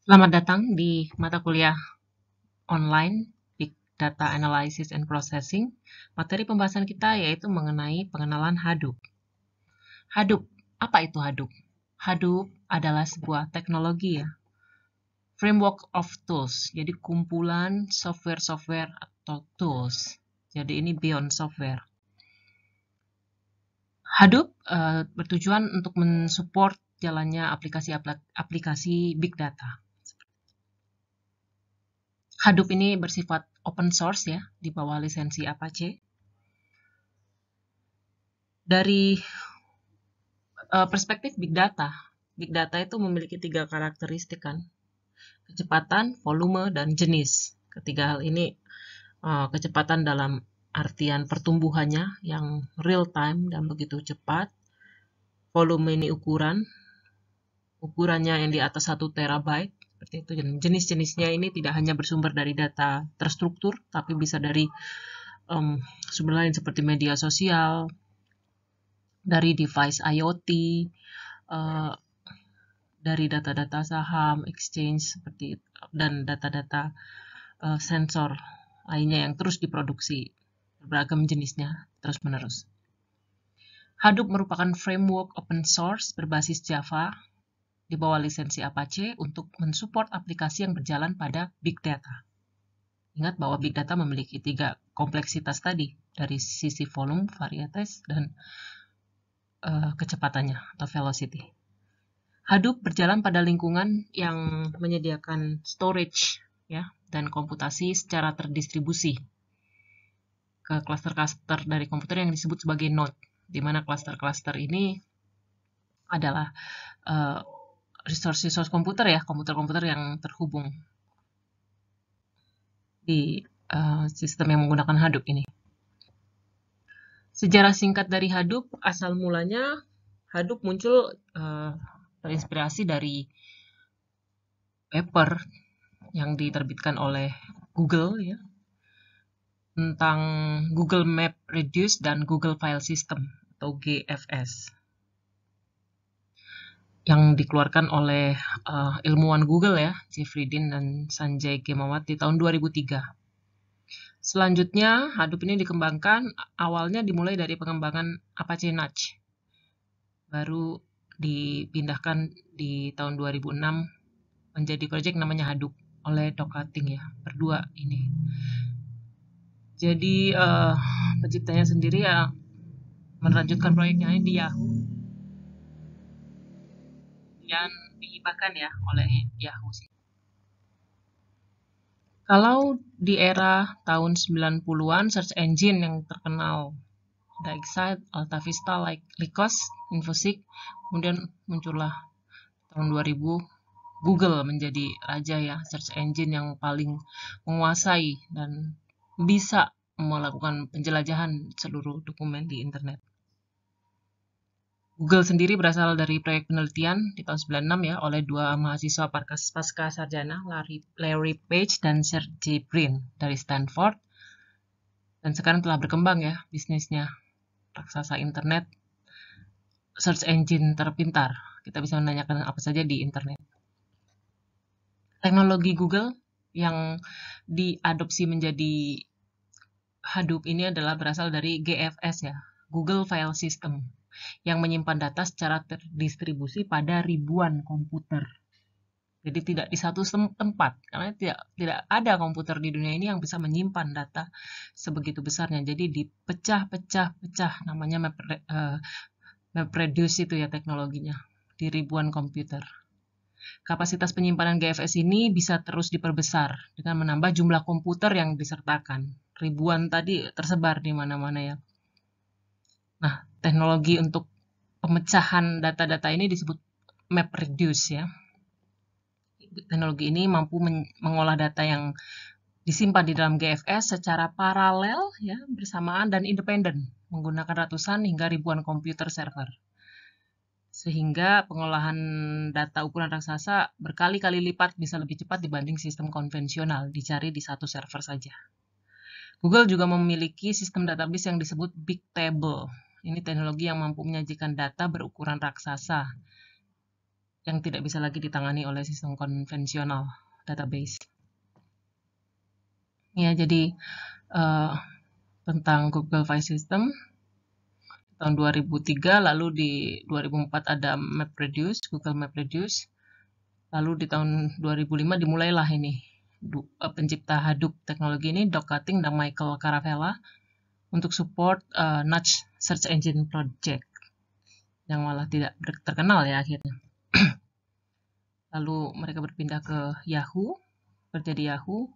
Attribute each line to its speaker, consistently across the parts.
Speaker 1: Selamat datang di mata kuliah online Big Data Analysis and Processing. Materi pembahasan kita yaitu mengenai pengenalan Hadoop. Hadoop, apa itu Hadoop? Hadoop adalah sebuah teknologi ya. Framework of tools, jadi kumpulan software-software atau tools. Jadi ini beyond software. Hadoop uh, bertujuan untuk mensupport jalannya aplikasi-aplikasi big data. Hadoop ini bersifat open source ya, di bawah lisensi Apache. Dari eh, perspektif big data, big data itu memiliki tiga karakteristik kan, kecepatan, volume, dan jenis. Ketiga hal ini eh, kecepatan dalam artian pertumbuhannya yang real time dan begitu cepat. Volume ini ukuran, ukurannya yang di atas 1 terabyte seperti itu. Dan jenis-jenisnya ini tidak hanya bersumber dari data terstruktur, tapi bisa dari um, sumber lain seperti media sosial, dari device IoT, uh, eh, dari data-data saham, exchange seperti itu, dan data-data uh, sensor lainnya yang terus diproduksi beragam jenisnya terus-menerus. Hadoop merupakan framework open source berbasis Java di bawah lisensi Apache untuk mensupport aplikasi yang berjalan pada big data. Ingat bahwa big data memiliki tiga kompleksitas tadi, dari sisi volume, varietas, dan uh, kecepatannya atau velocity. Hadoop berjalan pada lingkungan yang menyediakan storage ya dan komputasi secara terdistribusi ke kluster-kluster dari komputer yang disebut sebagai node, di mana kluster-kluster ini adalah uh, resource-resource komputer ya, komputer-komputer yang terhubung di uh, sistem yang menggunakan Hadoop ini. Sejarah singkat dari Hadoop, asal mulanya Hadoop muncul uh, terinspirasi dari paper yang diterbitkan oleh Google ya tentang Google Map Reduce dan Google File System atau GFS yang dikeluarkan oleh uh, ilmuwan Google ya, Jeffrey Dean dan Sanjay Gemawat di tahun 2003. Selanjutnya, Hadoop ini dikembangkan awalnya dimulai dari pengembangan Apache Nudge. Baru dipindahkan di tahun 2006 menjadi proyek namanya Hadoop oleh Doc ya, berdua ini. Jadi uh, penciptanya sendiri ya melanjutkan proyeknya ini di Yahoo yang dihibahkan ya oleh Yahudi. Kalau di era tahun 90-an search engine yang terkenal Vista, AltaVista, Lycos, Infosec, kemudian muncullah tahun 2000 Google menjadi raja ya search engine yang paling menguasai dan bisa melakukan penjelajahan seluruh dokumen di internet. Google sendiri berasal dari proyek penelitian di tahun 96 ya oleh dua mahasiswa pasca sarjana Larry, Larry Page dan Sergey Brin dari Stanford dan sekarang telah berkembang ya bisnisnya raksasa internet search engine terpintar kita bisa menanyakan apa saja di internet teknologi Google yang diadopsi menjadi Hadoop ini adalah berasal dari GFS ya Google File System yang menyimpan data secara terdistribusi pada ribuan komputer. Jadi tidak di satu tempat, karena tidak tidak ada komputer di dunia ini yang bisa menyimpan data sebegitu besarnya. Jadi dipecah-pecah-pecah namanya mapre, uh, eh, itu ya teknologinya di ribuan komputer. Kapasitas penyimpanan GFS ini bisa terus diperbesar dengan menambah jumlah komputer yang disertakan. Ribuan tadi tersebar di mana-mana ya. Nah, teknologi untuk pemecahan data-data ini disebut MapReduce ya. Teknologi ini mampu mengolah data yang disimpan di dalam GFS secara paralel ya, bersamaan dan independen menggunakan ratusan hingga ribuan komputer server. Sehingga pengolahan data ukuran raksasa berkali-kali lipat bisa lebih cepat dibanding sistem konvensional dicari di satu server saja. Google juga memiliki sistem database yang disebut Big Table ini teknologi yang mampu menyajikan data berukuran raksasa yang tidak bisa lagi ditangani oleh sistem konvensional database. Ya, jadi uh, tentang Google File System tahun 2003, lalu di 2004 ada MapReduce, Google MapReduce. Lalu di tahun 2005 dimulailah ini eh, pencipta Hadoop teknologi ini Doc Cutting dan Michael Caravella untuk support uh, eh, Nudge Search Engine Project yang malah tidak terkenal ya akhirnya. Lalu mereka berpindah ke Yahoo, kerja di Yahoo,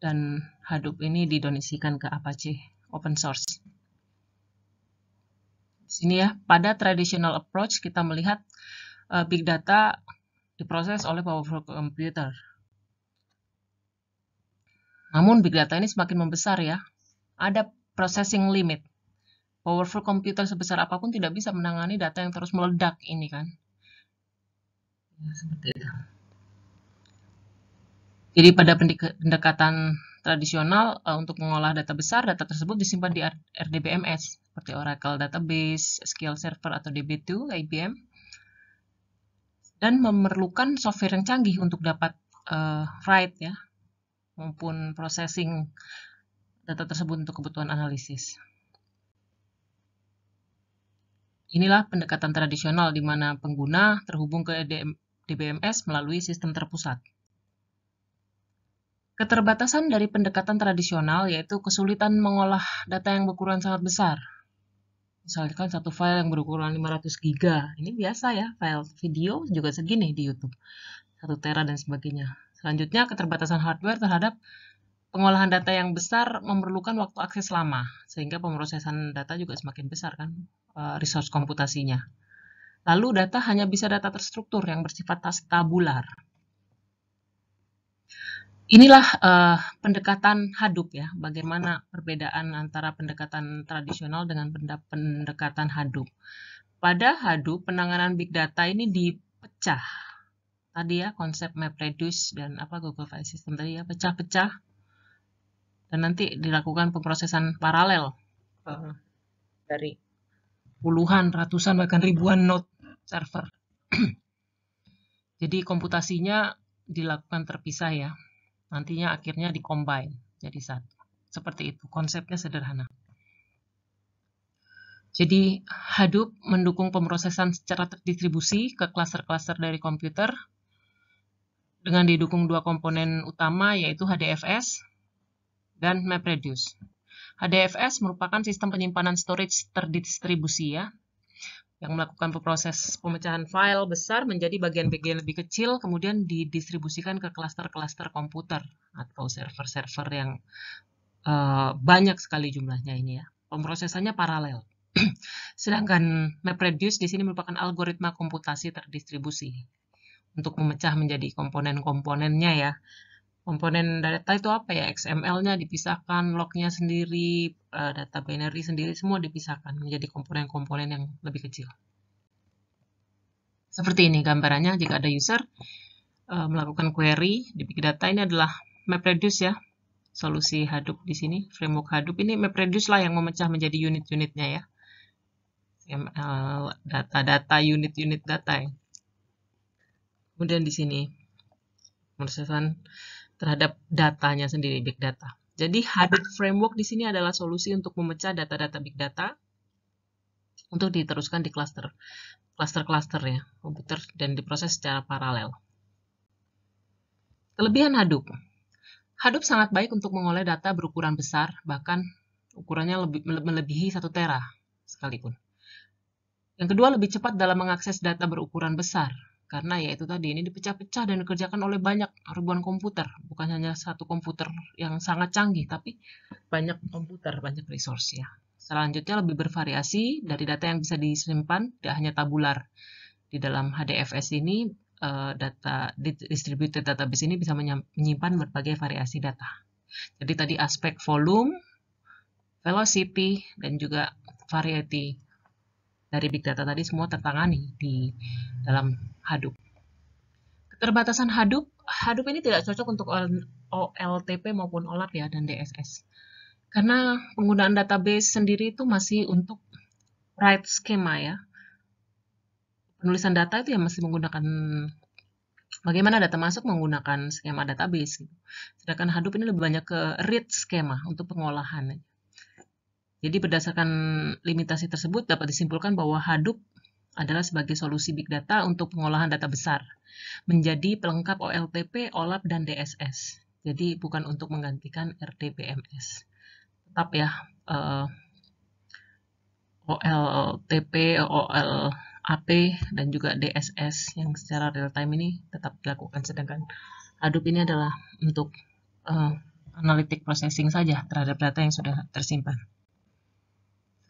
Speaker 1: dan Hadoop ini didonasikan ke Apache open source. sini ya, pada traditional approach kita melihat uh, big data diproses oleh powerful computer. Namun big data ini semakin membesar ya. Ada processing limit. Powerful komputer sebesar apapun tidak bisa menangani data yang terus meledak ini kan. Ya, Jadi pada pendekatan tradisional eh, untuk mengolah data besar, data tersebut disimpan di RDBMS seperti Oracle Database, SQL Server atau DB2 IBM dan memerlukan software yang canggih untuk dapat uh, write ya maupun processing data tersebut untuk kebutuhan analisis. Inilah pendekatan tradisional di mana pengguna terhubung ke DBMS melalui sistem terpusat. Keterbatasan dari pendekatan tradisional yaitu kesulitan mengolah data yang berukuran sangat besar. Misalkan satu file yang berukuran 500 giga, ini biasa ya, file video juga segini di YouTube, satu tera dan sebagainya. Selanjutnya, keterbatasan hardware terhadap Pengolahan data yang besar memerlukan waktu akses lama, sehingga pemrosesan data juga semakin besar kan e, resource komputasinya. Lalu data hanya bisa data terstruktur yang bersifat tabular. Inilah uh, pendekatan Hadoop ya, bagaimana perbedaan antara pendekatan tradisional dengan pendekatan Hadoop. Pada Hadoop, penanganan big data ini dipecah. Tadi ya konsep MapReduce dan apa Google File System tadi ya pecah-pecah dan nanti dilakukan pemrosesan paralel uh, dari puluhan, ratusan bahkan ribuan node server. Jadi komputasinya dilakukan terpisah ya. Nantinya akhirnya dikombin jadi satu. Seperti itu konsepnya sederhana. Jadi Hadoop mendukung pemrosesan secara terdistribusi ke klaster-klaster dari komputer dengan didukung dua komponen utama yaitu HDFS dan MapReduce. HDFS merupakan sistem penyimpanan storage terdistribusi ya, yang melakukan proses pemecahan file besar menjadi bagian-bagian lebih kecil, kemudian didistribusikan ke klaster-klaster komputer atau server-server yang uh, banyak sekali jumlahnya ini ya. Pemrosesannya paralel. Sedangkan MapReduce di sini merupakan algoritma komputasi terdistribusi untuk memecah menjadi komponen-komponennya ya komponen data itu apa ya XML-nya dipisahkan, log-nya sendiri, eh, data binary sendiri semua dipisahkan menjadi komponen-komponen yang lebih kecil. Seperti ini gambarannya jika ada user eh, melakukan query di big data ini adalah MapReduce ya solusi Hadoop di sini framework Hadoop ini MapReduce lah yang memecah menjadi unit-unitnya ya XML data-data unit-unit data ya. kemudian di sini proses terhadap datanya sendiri, big data. Jadi hadoop framework di sini adalah solusi untuk memecah data-data big data untuk diteruskan di cluster, cluster-cluster ya, komputer dan diproses secara paralel. Kelebihan Hadoop. Hadoop sangat baik untuk mengolah data berukuran besar, bahkan ukurannya lebih, melebihi satu tera sekalipun. Yang kedua, lebih cepat dalam mengakses data berukuran besar. Karena ya itu tadi, ini dipecah-pecah dan dikerjakan oleh banyak ribuan komputer. Bukan hanya satu komputer yang sangat canggih, tapi banyak komputer, banyak resource ya. Selanjutnya lebih bervariasi dari data yang bisa disimpan, tidak hanya tabular. Di dalam HDFS ini, eh, data distributed database ini bisa menyimpan berbagai variasi data. Jadi tadi aspek volume, velocity, dan juga variety dari big data tadi semua tertangani di dalam Hadoop. Keterbatasan Hadoop, Hadoop ini tidak cocok untuk OLTP maupun OLAP ya dan DSS. Karena penggunaan database sendiri itu masih untuk write schema ya. Penulisan data itu yang masih menggunakan bagaimana data masuk menggunakan skema database. Gitu. Sedangkan Hadoop ini lebih banyak ke read skema untuk pengolahan. Jadi berdasarkan limitasi tersebut dapat disimpulkan bahwa Hadoop adalah sebagai solusi big data untuk pengolahan data besar, menjadi pelengkap OLTP, OLAP, dan DSS. Jadi bukan untuk menggantikan RDBMS. Tetap ya, uh, eh, OLTP, OLAP, dan juga DSS yang secara real time ini tetap dilakukan. Sedangkan Hadoop ini adalah untuk uh, analitik processing saja terhadap data yang sudah tersimpan.